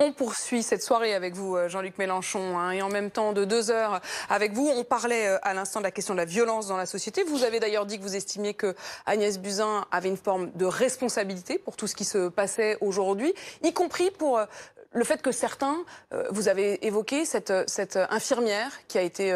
On poursuit cette soirée avec vous, euh, Jean-Luc Mélenchon, hein. et en même temps de deux heures avec vous. On parlait euh, à l'instant de la question de la violence dans la société. Vous avez d'ailleurs dit que vous estimiez que Agnès Buzyn avait une forme de responsabilité pour tout ce qui se passait aujourd'hui, y compris pour euh, le fait que certains, vous avez évoqué cette, infirmière qui a été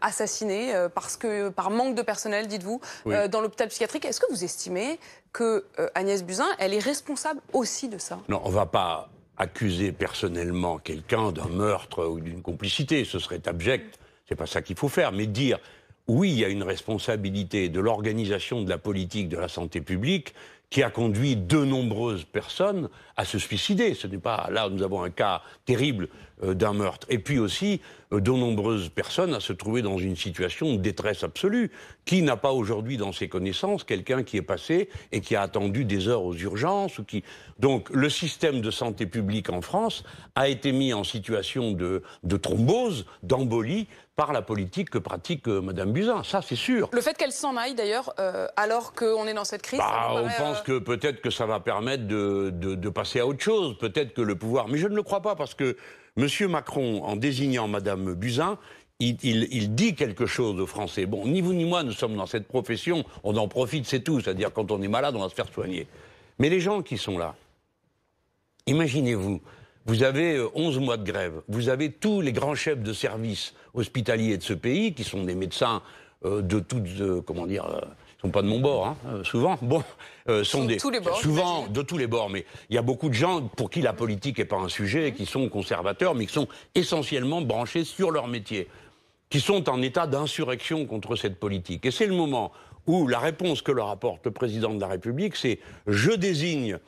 assassinée parce que par manque de personnel, dites-vous, dans l'hôpital psychiatrique. Est-ce que vous estimez que Agnès Buzyn, elle est responsable aussi de ça Non, on va pas accuser personnellement quelqu'un d'un meurtre ou d'une complicité, ce serait abject. C'est pas ça qu'il faut faire, mais dire oui, il y a une responsabilité de l'organisation de la politique de la santé publique qui a conduit de nombreuses personnes à se suicider. Ce n'est pas là nous avons un cas terrible euh, d'un meurtre. Et puis aussi euh, de nombreuses personnes à se trouver dans une situation de détresse absolue. Qui n'a pas aujourd'hui dans ses connaissances quelqu'un qui est passé et qui a attendu des heures aux urgences ou qui donc le système de santé publique en France a été mis en situation de thrombose, d'embolie par la politique que pratique euh, Madame Mme Buzyn, ça c'est sûr. Le fait qu'elle s'en aille d'ailleurs, euh, alors qu'on est dans cette crise bah, On pense euh, que peut-être que ça va permettre de, passer à autre chose, peut-être que le pouvoir... Mais je ne le crois pas parce que M. Macron, en désignant Madame Buzyn, il, il, dit quelque chose aux Français. Bon, ni vous ni moi, nous sommes dans cette profession, on en profite, c'est tout. C'est-à-dire, quand on est malade, on va se faire soigner. Mais les gens qui sont là, imaginez-vous, vous avez 11 euh, mois de grève. Vous avez tous les grands chefs de service hospitaliers de ce pays, qui sont des médecins euh, de toutes, euh, comment dire, sont pas de mon bord, hein, souvent. Bon, sont des, tous les bords, souvent de tous les bords, mais il y a beaucoup de gens pour qui la politique n'est pas un sujet, qui sont conservateurs, mais qui sont essentiellement branchés sur leur métier, qui sont en état d'insurrection contre cette politique. Et c'est le moment où la réponse que leur apporte le président de la République, c'est je désigne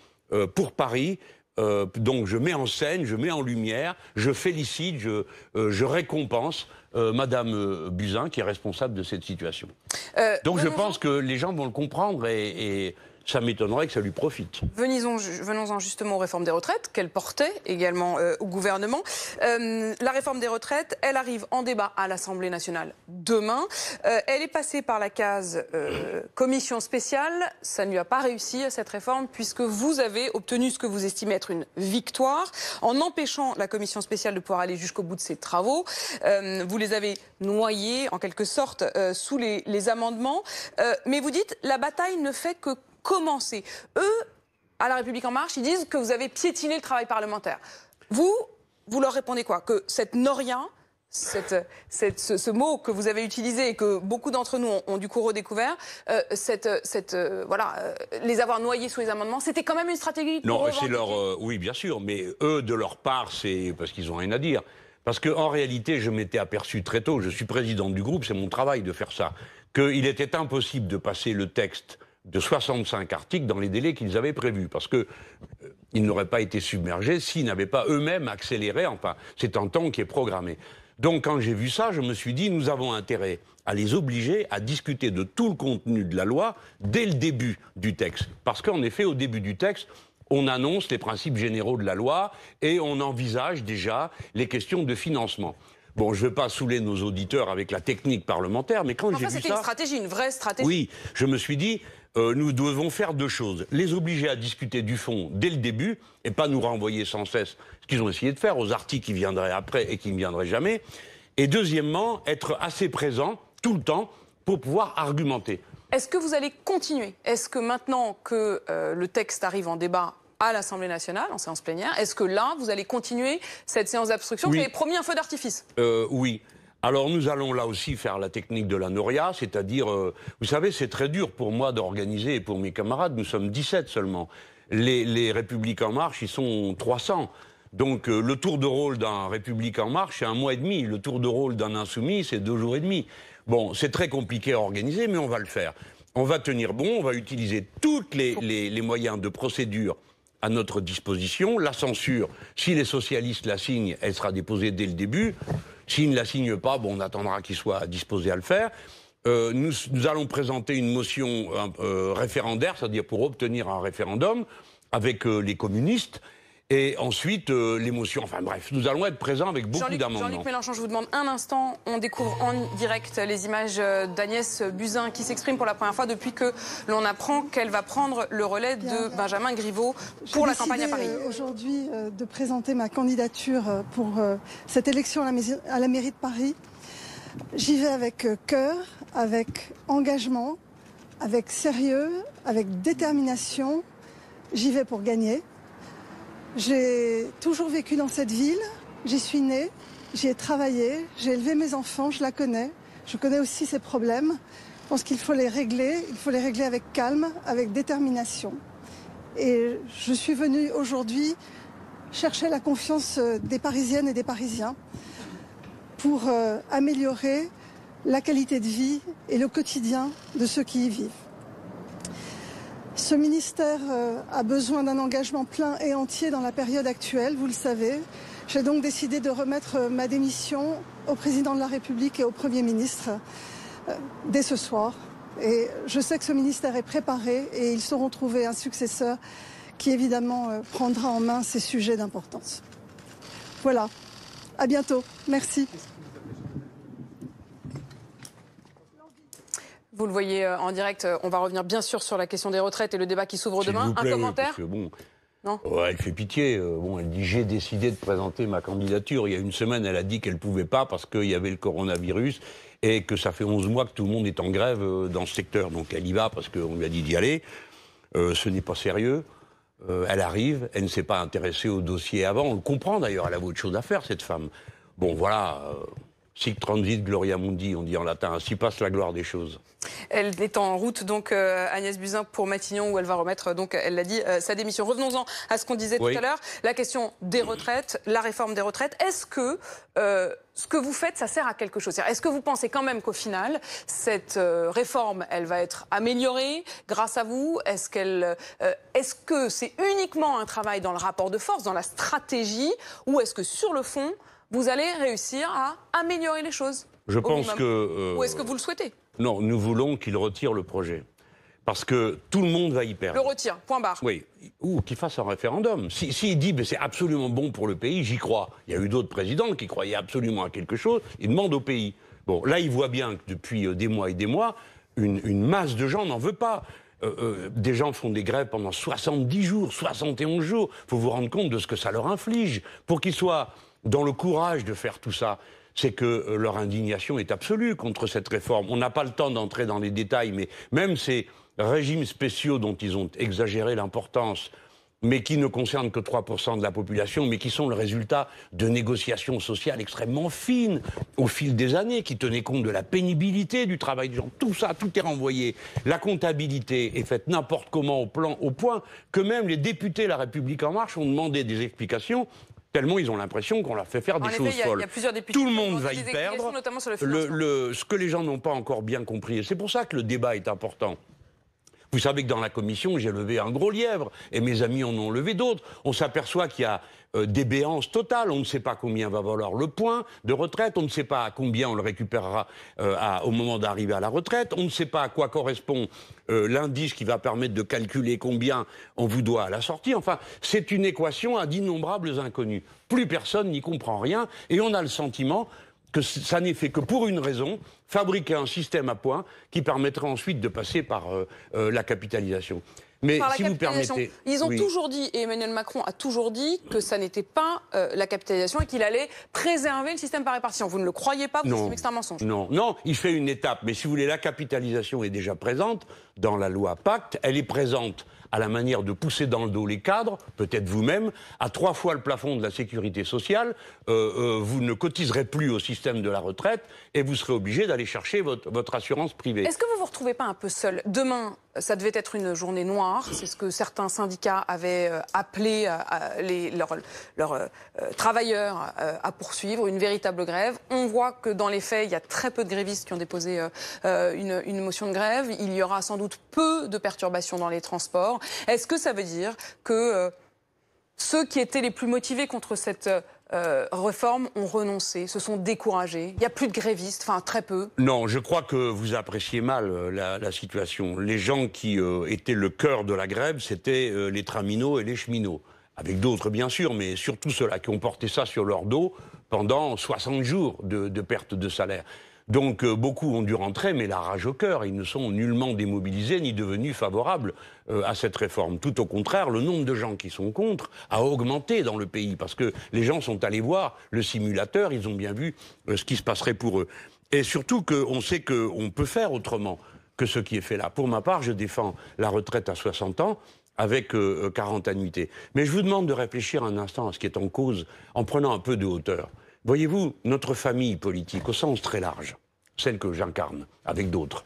pour Paris euh, donc je mets en scène, je mets en lumière, je félicite, je, euh, récompense euh, Madame Buzyn qui est responsable de cette situation. donc je pense que les gens vont le comprendre et ça m'étonnerait que ça lui profite. Venons-en justement aux réformes des retraites qu'elle portait également euh, au gouvernement. Euh, la réforme des retraites, elle arrive en débat à l'Assemblée nationale demain. Euh, elle est passée par la case commission spéciale. Ça ne lui a pas réussi cette réforme puisque vous avez obtenu ce que vous estimez être une victoire en empêchant la commission spéciale de pouvoir aller jusqu'au bout de ses travaux. vous les avez noyés en quelque sorte sous les amendements. mais vous dites la bataille ne fait que commencé. Eux, à La République En Marche, ils disent que vous avez piétiné le travail parlementaire. Vous, vous leur répondez quoi Que cette Norien, ce, mot que vous avez utilisé et que beaucoup d'entre nous ont, du coup redécouvert, euh, cette, euh, voilà, euh, les avoir noyés sous les amendements, c'était quand même une stratégie. Non, c'est leur, oui, bien sûr, mais eux, de leur part, c'est parce qu'ils ont rien à dire. Parce qu'en réalité, je m'étais aperçu très tôt, je suis président du groupe, c'est mon travail de faire ça, qu'il était impossible de passer le texte de 65 articles dans les délais qu'ils avaient prévus, parce que euh, ils n'auraient pas été submergés s'ils n'avaient pas eux-mêmes accéléré. Enfin, c'est un temps qui est programmé. Donc, quand j'ai vu ça, je me suis dit, nous avons intérêt à les obliger à discuter de tout le contenu de la loi dès le début du texte, parce qu'en effet, au début du texte, on annonce les principes généraux de la loi et on envisage déjà les questions de financement. Bon, je ne veux pas saouler nos auditeurs avec la technique parlementaire, mais quand j'ai vu ça... c'était une stratégie, une vraie stratégie. Oui, je me suis dit, euh, nous devons faire deux choses. Les obliger à discuter du fond dès le début et pas nous renvoyer sans cesse ce qu'ils ont essayé de faire aux articles qui viendraient après et qui ne viendraient jamais. Et deuxièmement, être assez présent tout le temps pour pouvoir argumenter. Est-ce que vous allez continuer Est-ce que maintenant que euh, le texte arrive en débat à l'Assemblée nationale, en séance plénière, est-ce que là, vous allez continuer cette séance d'abstruction oui. qui feux promis un feu d'artifice euh, Oui. Alors nous allons là aussi faire la technique de la noria, c'est-à-dire, euh, vous savez, c'est très dur pour moi d'organiser et pour mes camarades, nous sommes 17 seulement. Les, les Républiques en marche, ils sont 300. Donc euh, le tour de rôle d'un République en marche, c'est un mois et demi. Le tour de rôle d'un insoumis, c'est deux jours et demi. Bon, c'est très compliqué à organiser, mais on va le faire. On va tenir bon, on va utiliser tous les, les moyens de procédure à notre disposition. La censure, si les socialistes la signent, elle sera déposée dès le début. S'il ne la signe pas, bon, on attendra qu'il soit disposé à le faire. Euh, nous, allons présenter une motion euh, euh, référendaire, c'est-à-dire pour obtenir un référendum, avec les communistes. Et ensuite, euh, l'émotion. Enfin bref, nous allons être présents avec beaucoup d'amour. Jean-Luc Mélenchon, je vous demande un instant. On découvre en direct les images euh, d'Agnès Buzyn qui s'exprime pour la première fois depuis que l'on apprend qu'elle va prendre le relais de Benjamin Griveaux pour la campagne à Paris. Euh, aujourd'hui, de présenter ma candidature pour cette élection à la mairie de Paris. J'y vais avec cœur, avec engagement, avec sérieux, avec détermination. J'y vais pour gagner. J'ai toujours vécu dans cette ville. J'y suis née, j'y ai travaillé, j'ai élevé mes enfants, je la connais. Je connais aussi ses problèmes. Je pense qu'il faut les régler. Il faut les régler avec calme, avec détermination. Et je suis venue aujourd'hui chercher la confiance euh, des Parisiennes et des Parisiens pour euh, améliorer la qualité de vie et le quotidien de ceux qui y vivent. Ce ministère euh, a besoin d'un engagement plein et entier dans la période actuelle, vous le savez. J'ai donc décidé de remettre euh, ma démission au président de la République et au Premier ministre euh, dès ce soir. Et je sais que ce ministère est préparé et ils sauront trouver un successeur qui évidemment prendra en main ces sujets d'importance. Voilà. À bientôt. Merci. Vous le voyez euh, en direct. Euh, on va revenir bien sûr sur la question des retraites et le débat qui s'ouvre demain. un commentaire bon, ouais, elle fait pitié. Euh, bon, elle dit j'ai décidé de présenter ma candidature. Il y a une semaine, elle a dit qu'elle ne pouvait pas parce qu'il y avait le coronavirus et que ça fait 11 mois que tout le monde est en grève dans ce secteur. Donc elle y va parce qu'on lui a dit d'y aller. ce n'est pas sérieux. elle arrive, elle ne s'est pas intéressée au dossier avant. On le comprend d'ailleurs, elle avait autre chose à faire, cette femme. Bon, voilà. Sic transit gloria mundi, on dit en latin. Ainsi passe la gloire des choses. Elle est en route, donc, euh, Agnès Buzyn, pour Matignon, où elle va remettre, euh, donc, elle l'a dit, euh, sa démission. Revenons-en à ce qu'on disait tout à l'heure, la question des retraites, la réforme des retraites. Est-ce que ce que vous faites, ça sert à quelque chose Est-ce que vous pensez quand même qu'au final, cette réforme, elle va être améliorée grâce à vous Est-ce qu'elle, est-ce que c'est uniquement un travail dans le rapport de force, dans la stratégie, ou est-ce que sur le fond, vous allez réussir à améliorer les choses. Je pense que. Ou est-ce euh, que vous le souhaitez Non, nous voulons qu'il retire le projet. Parce que tout le monde va y perdre. Le retire, point barre. Oui, ou qu'il fasse un référendum. S'il dit que c'est absolument bon pour le pays, j'y crois. Il y a eu d'autres présidents qui croyaient absolument à quelque chose, ils demandent au pays. Bon, là, il voit bien que depuis euh, des mois et des mois, une, masse de gens n'en veut pas. Euh, des gens font des grèves pendant 70 jours, 71 jours. Il faut vous rendre compte de ce que ça leur inflige. Pour qu'ils soient dans le courage de faire tout ça c'est que euh, leur indignation est absolue contre cette réforme. On n'a pas le temps d'entrer dans les détails, mais même ces régimes spéciaux dont ils ont exagéré l'importance, mais qui ne concernent que 3% de la population, mais qui sont le résultat de négociations sociales extrêmement fines au fil des années, qui tenaient compte de la pénibilité du travail du gens. Tout ça, tout est renvoyé. La comptabilité est faite n'importe comment au plan, au point que même les députés de La République En Marche ont demandé des explications tellement ils ont l'impression qu'on leur fait faire des choses folles. Tout le monde va y perdre. ce que les gens n'ont pas encore bien compris, et c'est pour ça que le débat est important, vous savez que dans la commission, j'ai levé un gros lièvre et mes amis en ont levé d'autres. On s'aperçoit qu'il y a euh, béances totale. On ne sait pas combien va valoir le point de retraite. On ne sait pas à combien on le récupérera euh, au moment d'arriver à la retraite. On ne sait pas à quoi correspond euh, l'indice qui va permettre de calculer combien on vous doit à la sortie. Enfin, c'est une équation à d'innombrables inconnus. Plus personne n'y comprend rien et on a le sentiment que ça n'est fait que pour une raison, fabriquer un système à points qui permettra ensuite de passer par euh, euh, la capitalisation. Mais si vous permettez. Ils ont toujours dit, et Emmanuel Macron a toujours dit, que ça n'était pas euh, la capitalisation et qu'il allait préserver le système par répartition. Vous ne le croyez pas, vous que c'est un mensonge. Non, non, il fait une étape. Mais si vous voulez, la capitalisation est déjà présente dans la loi Pacte. Elle est présente à la manière de pousser dans le dos les cadres, peut-être vous-même, à trois fois le plafond de la sécurité sociale, euh, euh, vous ne cotiserez plus au système de la retraite et vous serez obligé d'aller chercher votre, votre assurance privée. Est-ce que vous vous retrouvez pas un peu seul Demain, ça devait être une journée noire, c'est ce que certains syndicats avaient euh, appelé leurs travailleurs à poursuivre, une véritable grève. On voit que dans les faits, il y a très peu de grévistes qui ont déposé une motion de grève. Il y aura sans doute peu de perturbations dans les transports. Est-ce que ça veut dire que euh, ceux qui étaient les plus motivés contre cette euh, réforme ont renoncé, se sont découragés. Il n'y a plus de grévistes, enfin très peu. Non, je crois que vous appréciez mal euh, la, situation. Les gens qui étaient le cœur de la grève, c'était les traminots et les cheminots. Avec d'autres, bien sûr, mais surtout ceux-là qui ont porté ça sur leur dos pendant 60 jours de perte de salaire. Donc euh, beaucoup ont dû rentrer, mais la rage au cœur, ils ne sont nullement démobilisés ni devenus favorables euh, à cette réforme. Tout au contraire, le nombre de gens qui sont contre a augmenté dans le pays, parce que les gens sont allés voir le simulateur, ils ont bien vu euh, ce qui se passerait pour eux. Et surtout qu'on sait qu'on peut faire autrement que ce qui est fait là. Pour ma part, je défends la retraite à 60 ans avec 40 annuités. Mais je vous demande de réfléchir un instant à ce qui est en cause en prenant un peu de hauteur. Voyez-vous, notre famille politique, au sens très large, celle que j'incarne avec d'autres,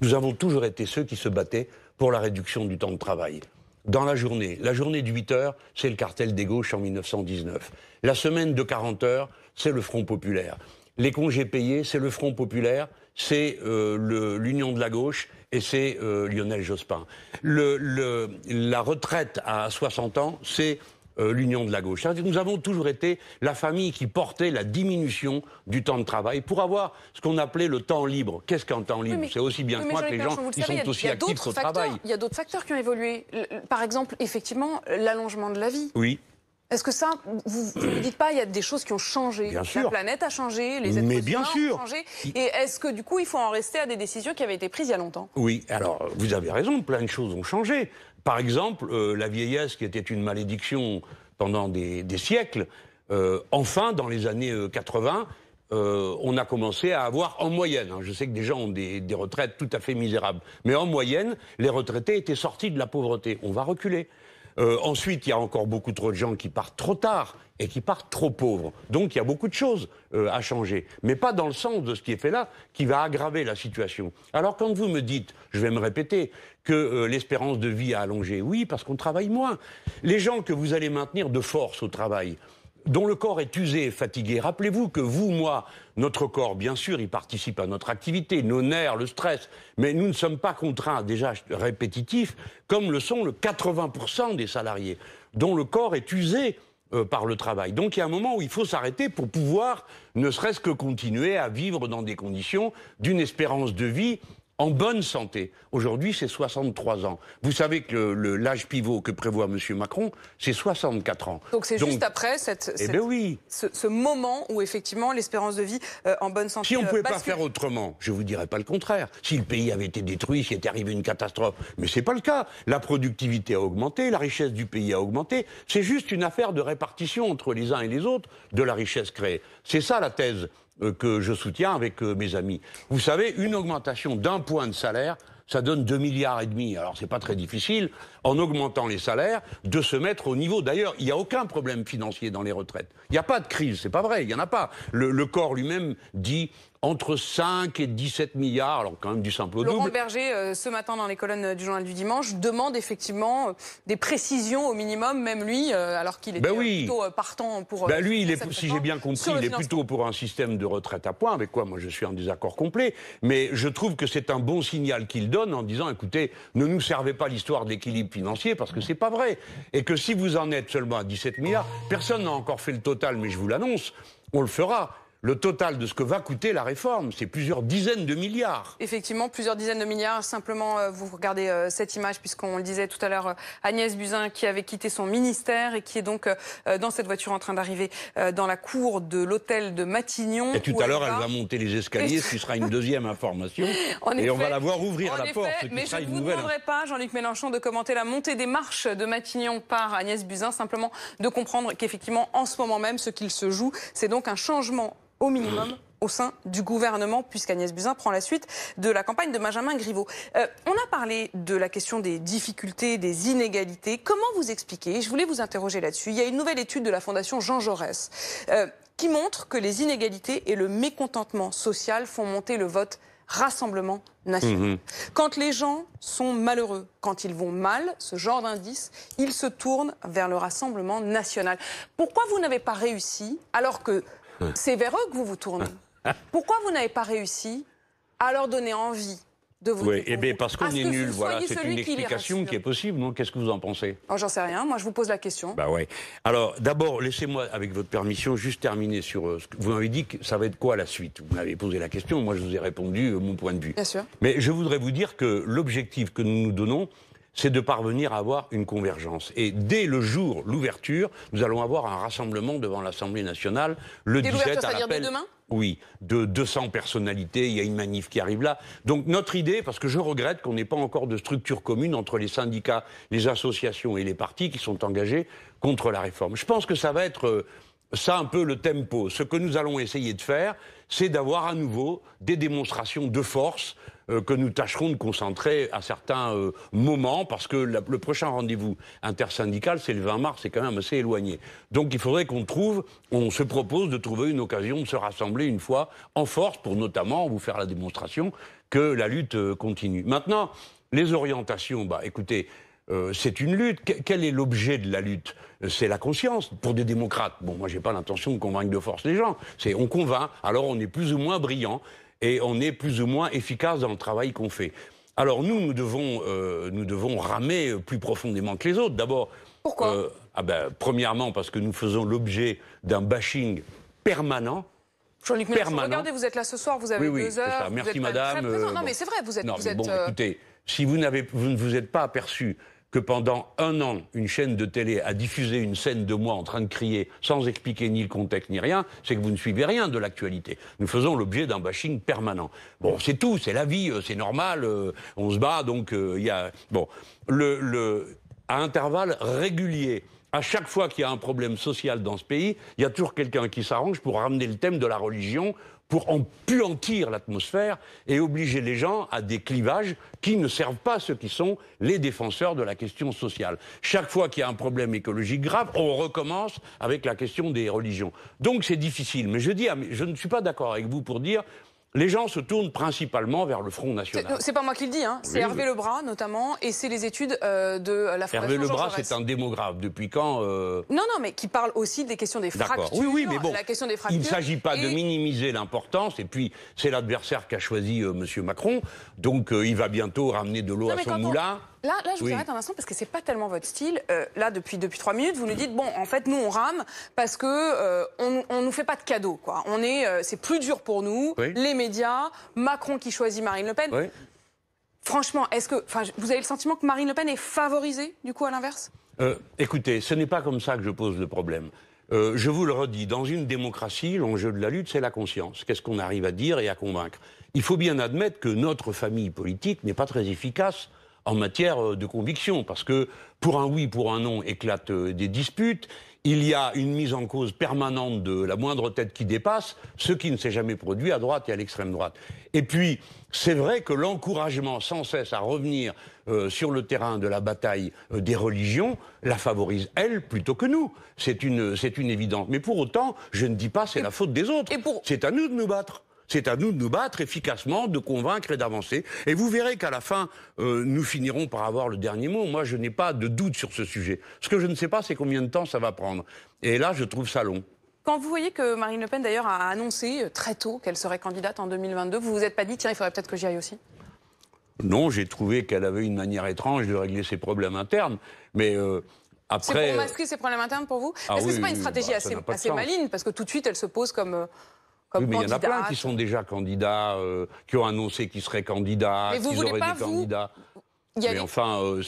nous avons toujours été ceux qui se battaient pour la réduction du temps de travail. Dans la journée, la journée de 8 heures, c'est le cartel des gauches en 1919. La semaine de 40 heures, c'est le Front populaire. Les congés payés, c'est le Front populaire, c'est euh, l'Union de la gauche et c'est euh, Lionel Jospin. la retraite à 60 ans, c'est euh, l'union de la gauche. Nous avons toujours été la famille qui portait la diminution du temps de travail pour avoir ce qu'on appelait le temps libre. Qu'est-ce qu'un temps libre C'est aussi bien que moi que les gens, qui sont aussi actifs au travail. Il y a d'autres facteurs qui ont évolué. Par exemple, effectivement, l'allongement de la vie. Oui. Est-ce que ça, vous ne dites pas, il y a des choses qui ont changé La planète a changé, les êtres Mais bien sûr. ont changé. Et est-ce que du coup, il faut en rester à des décisions qui avaient été prises il y a longtemps Oui, alors vous avez raison, plein de choses ont changé. Par exemple, euh, la vieillesse qui était une malédiction pendant des, siècles, euh, enfin, dans les années 80, euh, on a commencé à avoir en moyenne, hein, je sais que des gens ont des, retraites tout à fait misérables, mais en moyenne, les retraités étaient sortis de la pauvreté. On va reculer. Euh, ensuite, il y a encore beaucoup trop de gens qui partent trop tard et qui partent trop pauvres. Donc il y a beaucoup de choses euh, à changer, mais pas dans le sens de ce qui est fait là, qui va aggraver la situation. Alors quand vous me dites, je vais me répéter, que euh, l'espérance de vie a allongé, oui, parce qu'on travaille moins. Les gens que vous allez maintenir de force au travail, dont le corps est usé et fatigué. Rappelez-vous que vous, moi, notre corps, bien sûr, il participe à notre activité, nos nerfs, le stress, mais nous ne sommes pas contraints, déjà répétitifs, comme le sont le 80% des salariés, dont le corps est usé euh, par le travail. Donc il y a un moment où il faut s'arrêter pour pouvoir ne serait-ce que continuer à vivre dans des conditions d'une espérance de vie en bonne santé. Aujourd'hui, c'est 63 ans. Vous savez que l'âge pivot que prévoit M. Macron, c'est 64 ans. Donc c'est juste après eh ben ce, moment où effectivement l'espérance de vie euh, en bonne santé. Si on ne euh, pouvait pas faire autrement, je vous dirais pas le contraire. Si le pays avait été détruit, s'il était arrivé une catastrophe, mais ce n'est pas le cas. La productivité a augmenté, la richesse du pays a augmenté. C'est juste une affaire de répartition entre les uns et les autres de la richesse créée. C'est ça la thèse euh, que je soutiens avec euh, mes amis. Vous savez, une augmentation d'un point de salaire, ça donne 2 milliards et demi. Alors c'est pas très difficile, en augmentant les salaires, de se mettre au niveau. D'ailleurs, il n'y a aucun problème financier dans les retraites. Il n'y a pas de crise, c'est pas vrai, il n'y en a pas. Le, le corps lui-même dit entre 5 et 17 milliards, alors quand même du simple au Laurent Berger, euh, ce matin dans les colonnes euh, du journal du dimanche, demande effectivement euh, des précisions au minimum, même lui, alors qu'il est ben plutôt partant pour... Ben lui, si j'ai bien compris, il est plutôt pour un système de retraite à points, avec quoi moi je suis en désaccord complet, mais je trouve que c'est un bon signal qu'il donne en disant, écoutez, ne nous servez pas l'histoire d'équilibre financier, parce que c'est pas vrai, et que si vous en êtes seulement à 17 milliards, personne n'a encore fait le total, mais je vous l'annonce, on le fera le total de ce que va coûter la réforme. C'est plusieurs dizaines de milliards. Effectivement, plusieurs dizaines de milliards. Simplement, euh, vous regardez euh, cette image, puisqu'on le disait tout à l'heure, euh, Agnès Buzyn qui avait quitté son ministère et qui est donc dans cette voiture en train d'arriver dans la cour de l'hôtel de Matignon. Et tout à l'heure, elle, va... monter les escaliers, ce qui sera une deuxième information. et on va la voir ouvrir la porte. Ce mais je ne vous demanderai pas, Jean-Luc Mélenchon, de commenter la montée des marches de Matignon par Agnès Buzyn, simplement de comprendre qu'effectivement, en ce moment même, ce qu'il se joue, c'est donc un changement au minimum au sein du gouvernement, puisqu'Agnès Buzyn prend la suite de la campagne de Benjamin Griveaux. Euh, on a parlé de la question des difficultés, des inégalités. Comment vous expliquer Je voulais vous interroger là-dessus. Il y a une nouvelle étude de la Fondation Jean Jaurès euh, qui montre que les inégalités et le mécontentement social font monter le vote rassemblement national. Mmh. Quand les gens sont malheureux, quand ils vont mal, ce genre d'indice, ils se tournent vers le rassemblement national. Pourquoi vous n'avez pas réussi alors que c'est vers eux que vous vous tournez. Pourquoi vous n'avez pas réussi à leur donner envie de vous oui, eh bien parce qu'on est nul, voilà, c'est une explication qui, est possible, non Qu'est-ce que vous en pensez oh, J'en sais rien, moi je vous pose la question. Bah ouais. Alors d'abord, laissez-moi, avec votre permission, juste terminer sur euh, ce que vous m'avez dit, que ça va être quoi la suite Vous m'avez posé la question, moi je vous ai répondu euh, mon point de vue. Bien sûr. Mais je voudrais vous dire que l'objectif que nous nous donnons, c'est de parvenir à avoir une convergence. Et dès le jour, l'ouverture, nous allons avoir un rassemblement devant l'Assemblée nationale le 17 à l'appel. De demain oui, de 200 personnalités, il y a une manif qui arrive là. Donc notre idée, parce que je regrette qu'on n'ait pas encore de structure commune entre les syndicats, les associations et les partis qui sont engagés contre la réforme. Je pense que ça va être euh, ça un peu le tempo. Ce que nous allons essayer de faire, c'est d'avoir à nouveau des démonstrations de force euh, que nous tâcherons de concentrer à certains euh, moments, parce que le prochain rendez-vous intersyndical, c'est le 20 mars, c'est quand même assez éloigné. Donc il faudrait qu'on trouve, on se propose de trouver une occasion de se rassembler une fois en force pour notamment vous faire la démonstration que la lutte euh, continue. Maintenant, les orientations, bah écoutez, c'est une lutte. Quel est l'objet de la lutte C'est la conscience. Pour des démocrates, bon, moi, j'ai pas l'intention de convaincre de force les gens. C'est on convainc, alors on est plus ou moins brillant et on est plus ou moins efficace dans le travail qu'on fait. Alors nous, nous devons, euh, nous devons ramer plus profondément que les autres. D'abord, pourquoi euh, ah ben, Premièrement, parce que nous faisons l'objet d'un bashing permanent. Jean-Luc regardez, vous êtes là ce soir, vous avez oui, deux heures. Merci madame. non, euh, mais c'est vrai, vous êtes. Non, vous bon, écoutez, si vous, vous ne vous êtes pas aperçu que pendant un an, une chaîne de télé a diffusé une scène de moi en train de crier sans expliquer ni le contexte ni rien, c'est que vous ne suivez rien de l'actualité. Nous faisons l'objet d'un bashing permanent. Bon, c'est tout, c'est la vie, euh, c'est normal, euh, on se bat, donc euh, il y a... Bon, à intervalles réguliers, à chaque fois qu'il y a un problème social dans ce pays, il y a toujours quelqu'un qui s'arrange pour ramener le thème de la religion pour puantir l'atmosphère et obliger les gens à des clivages qui ne servent pas ceux qui sont les défenseurs de la question sociale. Chaque fois qu'il y a un problème écologique grave, on recommence avec la question des religions. Donc c'est difficile. Mais je, dis, je ne suis pas d'accord avec vous pour dire les gens se tournent principalement vers le Front National. C'est pas moi qui le dis, hein. c'est Hervé Lebras notamment, et c'est les études euh, de la France. Hervé Lebras, c'est un démographe. Depuis quand euh, Non, non, mais qui parle aussi des questions des fractures. Oui, oui, mais bon, la question il ne s'agit pas de minimiser l'importance, et puis c'est l'adversaire qu'a choisi euh, Monsieur M. Macron, donc il va bientôt ramener de l'eau à son moulin. Là, là, je vous arrête un instant parce que c'est pas tellement votre style. Euh, là, depuis depuis trois minutes, vous nous dites bon, en fait, nous on rame parce que euh, on, on, nous fait pas de cadeaux, quoi. On est, euh, c'est plus dur pour nous. Les médias, Macron qui choisit Marine Le Pen. Franchement, est-ce que, vous avez le sentiment que Marine Le Pen est favorisée du coup à l'inverse euh, Écoutez, ce n'est pas comme ça que je pose le problème. je vous le redis, dans une démocratie, l'enjeu de la lutte, c'est la conscience. Qu'est-ce qu'on arrive à dire et à convaincre Il faut bien admettre que notre famille politique n'est pas très efficace en matière euh, de conviction, parce que pour un oui, pour un non éclatent euh, des disputes. Il y a une mise en cause permanente de la moindre tête qui dépasse, ce qui ne s'est jamais produit à droite et à l'extrême droite. Et puis, c'est vrai que l'encouragement sans cesse à revenir euh, sur le terrain de la bataille des religions la favorise, elle, plutôt que nous. C'est une, une évidence. Mais pour autant, je ne dis pas c'est la faute des autres. Pour... C'est à nous de nous battre. C'est à nous de nous battre efficacement, de convaincre et d'avancer. Et vous verrez qu'à la fin, euh, nous finirons par avoir le dernier mot. Moi, je n'ai pas de doute sur ce sujet. Ce que je ne sais pas, c'est combien de temps ça va prendre. Et là, je trouve ça long. Quand vous voyez que Marine Le Pen, d'ailleurs, a annoncé euh, très tôt qu'elle serait candidate en 2022, vous vous êtes pas dit, tiens, il faudrait peut-être que j'y aille aussi Non, j'ai trouvé qu'elle avait une manière étrange de régler ses problèmes internes. Mais après. Euh, c'est pour masquer ses problèmes internes pour vous ah que c'est pas une stratégie bah, assez, assez maligne, parce que tout de suite, elle se pose comme oui, mais il y en a plein qui sont déjà candidats, euh, qui ont annoncé qu'ils seraient candidats, qu'ils auraient des candidats. mais enfin, euh,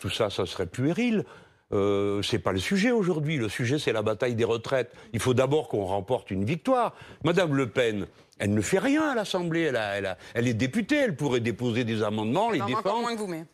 tout ça, ça serait puéril. Euh, Ce n'est pas le sujet aujourd'hui. Le sujet, c'est la bataille des retraites. Il faut d'abord qu'on remporte une victoire. Madame Le Pen, elle ne fait rien à l'Assemblée. Elle, elle, elle, est députée. Elle pourrait déposer des amendements, les défendre.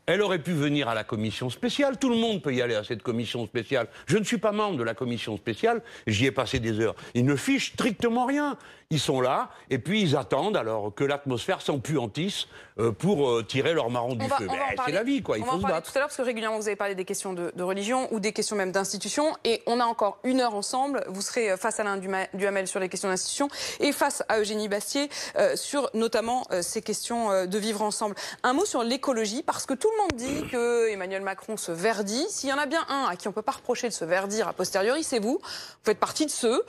Elle aurait pu venir à la commission spéciale. Tout le monde peut y aller à cette commission spéciale. Je ne suis pas membre de la commission spéciale. J'y ai passé des heures. Ils ne fichent strictement rien. Ils sont là et puis ils attendent alors que l'atmosphère s'empuantisse euh, pour euh, tirer leur marron du feu. c'est la vie, quoi. Il faut se tout à l'heure parce que régulièrement vous avez parlé des questions de, religion ou des questions même d'institution. Et on a encore une heure ensemble. Vous serez euh, face à l'un du, Hamel sur les questions d'institution et face à Eugénie Bastier, euh, sur notamment euh, ces questions euh, de vivre ensemble. Un mot sur l'écologie, parce que tout le monde dit que Emmanuel Macron se verdit. S'il y en a bien un à qui on ne peut pas reprocher de se verdir a posteriori, c'est vous. Vous faites partie de ceux.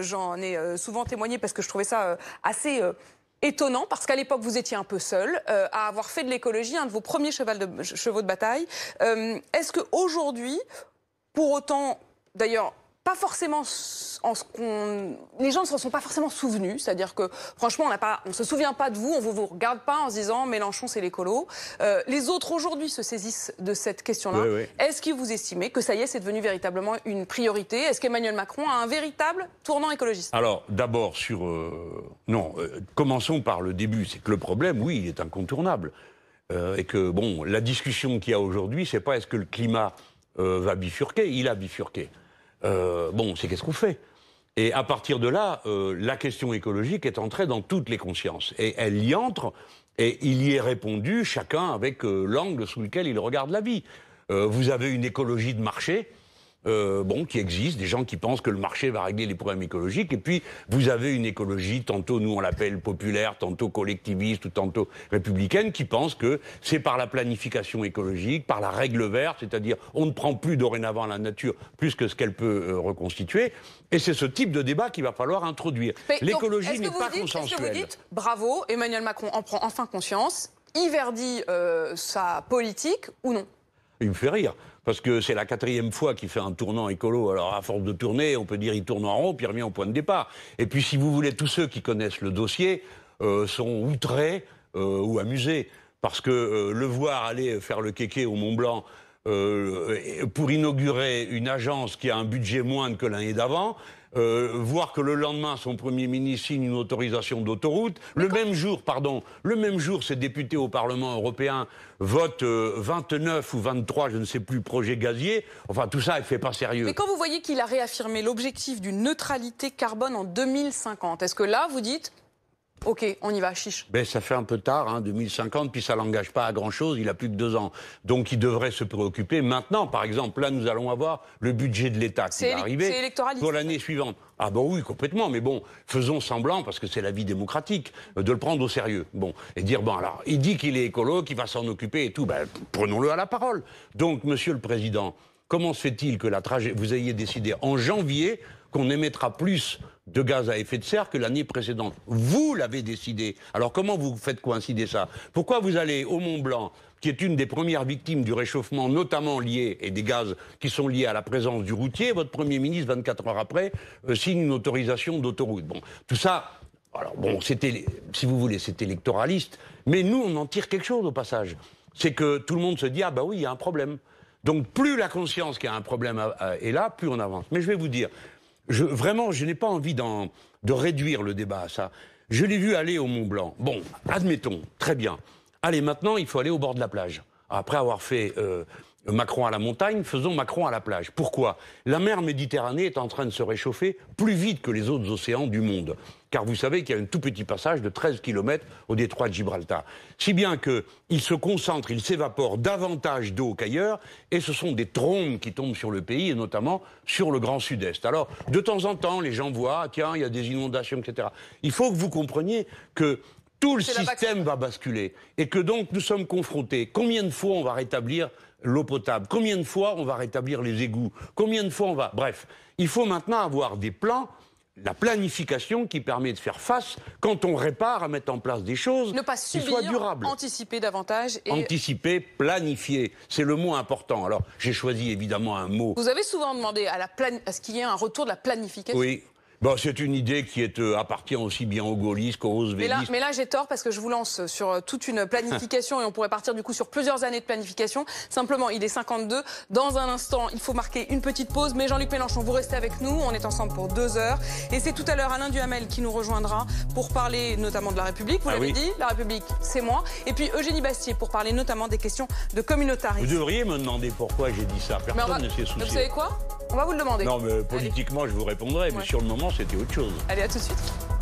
J'en ai souvent témoigné parce que je trouvais ça assez étonnant parce qu'à l'époque vous étiez un peu seul à avoir fait de l'écologie un de vos premiers de, chevaux de bataille. Est-ce que aujourd'hui, pour autant, d'ailleurs pas forcément en ce Les gens ne s'en sont pas forcément souvenus. C'est-à-dire que, franchement, on ne pas, se souvient pas de vous, on vous, vous regarde pas en se disant Mélenchon, c'est l'écolo. Euh, les autres aujourd'hui se saisissent de cette question-là. Est-ce que vous estimez que ça y est, c'est devenu véritablement une priorité Est-ce qu'Emmanuel Macron a un véritable tournant écologiste Alors, d'abord sur, euh, non, euh, commençons par le début. C'est que le problème, oui, il est incontournable. et que, bon, la discussion qu'il y a aujourd'hui, c'est pas est-ce que le climat va bifurquer Il a bifurqué. Euh, bon, c'est qu'est-ce qu'on fait Et à partir de là, euh, la question écologique est entrée dans toutes les consciences. Et elle y entre, et il y est répondu, chacun avec euh, l'angle sous lequel il regarde la vie. vous avez une écologie de marché euh, bon, qui existent, des gens qui pensent que le marché va régler les problèmes écologiques. Et puis, vous avez une écologie, tantôt nous on l'appelle populaire, tantôt collectiviste ou tantôt républicaine, qui pense que c'est par la planification écologique, par la règle verte, c'est-à-dire on ne prend plus dorénavant la nature plus que ce qu'elle peut euh, reconstituer. Et c'est ce type de débat qu'il va falloir introduire. L'écologie n'est pas consensuelle. que vous dites, bravo, Emmanuel Macron en prend enfin conscience, y verdit euh, sa politique ou non Il me fait rire. Parce que c'est la quatrième fois qu'il fait un tournant écolo. Alors, à force de tourner, on peut dire il tourne en rond, puis il revient au point de départ. Et puis, si vous voulez, tous ceux qui connaissent le dossier euh, sont outrés euh, ou amusés. Parce que euh, le voir aller faire le kéké au Mont Blanc, euh, pour inaugurer une agence qui a un budget moindre que l'année d'avant, euh, voir que le lendemain, son Premier ministre signe une autorisation d'autoroute. Le même jour, pardon, le même jour, ses députés au Parlement européen votent 29 euh, ou 23, je ne sais plus, projets gazier. Enfin, tout ça, il ne fait pas sérieux. Mais quand vous voyez qu'il a réaffirmé l'objectif d'une neutralité carbone en 2050, est-ce que là, vous dites, Ok, on y va, chiche. Ben, ça fait un peu tard, 2050, hein, puis ça l'engage pas à grand-chose, il a plus de deux ans. Donc il devrait se préoccuper maintenant, par exemple. Là, nous allons avoir le budget de l'État qui va arriver pour l'année suivante. Ah ben oui, complètement, mais bon, faisons semblant, parce que c'est la vie démocratique, euh, de le prendre au sérieux. Bon, et dire, bon alors, il dit qu'il est écolo, qu'il va s'en occuper et tout, ben prenons-le à la parole. Donc, Monsieur le Président, comment se fait-il que la vous ayez décidé en janvier qu'on émettra plus de gaz à effet de serre que l'année précédente. Vous l'avez décidé. Alors comment vous faites coïncider ça Pourquoi vous allez au Mont Blanc, qui est une des premières victimes du réchauffement, notamment lié, et des gaz qui sont liés à la présence du routier, votre Premier ministre, 24 heures après, euh, signe une autorisation d'autoroute. Bon, tout ça, alors bon, c'était, si vous voulez, c'est électoraliste, mais nous, on en tire quelque chose au passage. C'est que tout le monde se dit, ah bah oui, il y a un problème. Donc plus la conscience qu'il y a un problème euh, euh, est là, plus on avance. Mais je vais vous dire, je, vraiment, je n'ai pas envie de réduire le débat à ça. Je l'ai vu aller au Mont Blanc. Bon, admettons, très bien. Allez, maintenant, il faut aller au bord de la plage. Après avoir fait euh, Macron à la montagne, faisons Macron à la plage. Pourquoi La mer Méditerranée est en train de se réchauffer plus vite que les autres océans du monde. Car vous savez qu'il y a un tout petit passage de 13 km au détroit de Gibraltar. Si bien qu'il se concentre, il s'évapore davantage d'eau qu'ailleurs, et ce sont des trombes qui tombent sur le pays, et notamment sur le Grand Sud-Est. Alors, de temps en temps, les gens voient, ah, tiens, il y a des inondations, etc. Il faut que vous compreniez que tout le système va basculer, et que donc nous sommes confrontés. Combien de fois on va rétablir l'eau potable Combien de fois on va rétablir les égouts Combien de fois on va... Bref, il faut maintenant avoir des plans la planification qui permet de faire face quand on répare à mettre en place des choses ne pas subir, soient durables. Anticiper davantage et anticiper, planifier, c'est le mot important. Alors j'ai choisi évidemment un mot. Vous avez souvent demandé à, la à ce qu'il y ait un retour de la planification. Oui, Bon, c'est une idée qui est, euh, appartient aussi bien aux gaullistes qu'aux rosebellistes. Mais là, mais là j'ai tort parce que je vous lance sur euh, toute une planification et on pourrait partir du coup sur plusieurs années de planification. Simplement, il est 52. Dans un instant, il faut marquer une petite pause. Mais Jean-Luc Mélenchon, vous restez avec nous. On est ensemble pour deux heures. Et c'est tout à l'heure Alain Duhamel qui nous rejoindra pour parler notamment de la République. Vous ah l'avez dit, la République, c'est moi. Et puis Eugénie Bastier pour parler notamment des questions de communautarisme. Vous devriez me demander pourquoi j'ai dit ça. Personne ne s'est soucié. Vous savez quoi On va vous le demander. Non, mais politiquement, je vous répondrai. Mais sur le moment, c'était autre chose. Allez, à tout de suite.